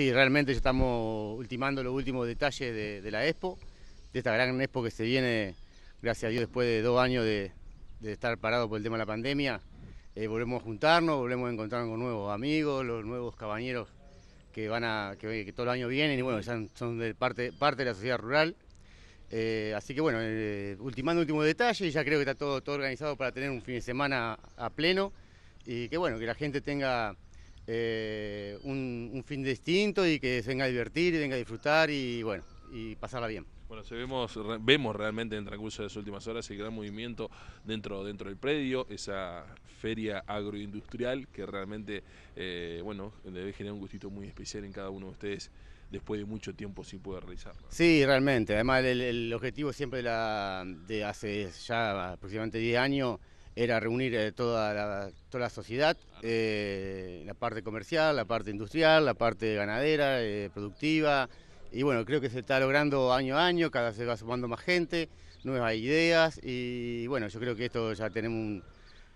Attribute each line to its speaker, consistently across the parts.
Speaker 1: Sí, realmente ya estamos ultimando los últimos detalles de, la Expo, de esta gran Expo que se viene, gracias a Dios, después de dos años de, estar parado por el tema de la pandemia. Eh, volvemos a juntarnos, volvemos a encontrarnos con nuevos amigos, los nuevos cabañeros que van a que, todos los años vienen y bueno, ya son de parte, parte de la sociedad rural. Eh, así que bueno, eh, ultimando último detalle, ya creo que está todo, todo organizado para tener un fin de semana a pleno y que bueno, que la gente tenga eh, un, fin distinto y que se venga a divertir y venga a disfrutar y bueno, y pasarla bien.
Speaker 2: Bueno, vemos, realmente en el transcurso de las últimas horas el gran movimiento dentro, dentro del predio, esa feria agroindustrial que realmente, eh, bueno, debe generar un gustito muy especial en cada uno de ustedes después de mucho tiempo sin poder realizarla.
Speaker 1: Sí, realmente. Además, el, objetivo siempre de hace ya aproximadamente 10 años era reunir eh, toda, la, toda la sociedad, eh, la parte comercial, la parte industrial, la parte ganadera, eh, productiva. Y bueno, creo que se está logrando año a año, cada vez se va sumando más gente, nuevas ideas y bueno, yo creo que esto ya tenemos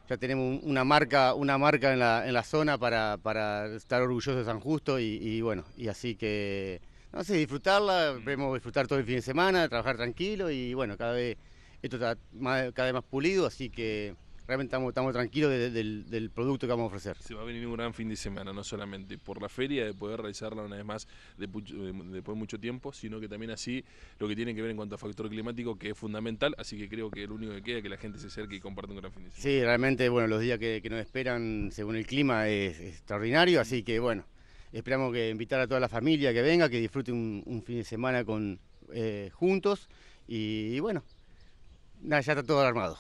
Speaker 1: ya tenemos una marca, una marca en la, en la zona para, para, estar orgullosos de San Justo y, bueno, y así que no sé, disfrutarla, podemos disfrutar todo el fin de semana, trabajar tranquilo y bueno, cada vez esto está cada vez más pulido, así que realmente estamos, tranquilos del, producto que vamos a ofrecer.
Speaker 2: Se va a venir un gran fin de semana, no solamente por la feria, de poder realizarla una vez más eh, después de mucho tiempo, sino que también así lo que tiene que ver en cuanto a factor climático, que es fundamental, así que creo que lo único que queda es que la gente se acerque y comparte un gran fin de semana. Sí,
Speaker 1: realmente, bueno, los días que, nos esperan según el clima es, extraordinario, así que bueno, esperamos que invitar a toda la familia que venga, que disfrute un, fin de semana con eh, juntos y, bueno, nada, ya está todo armado.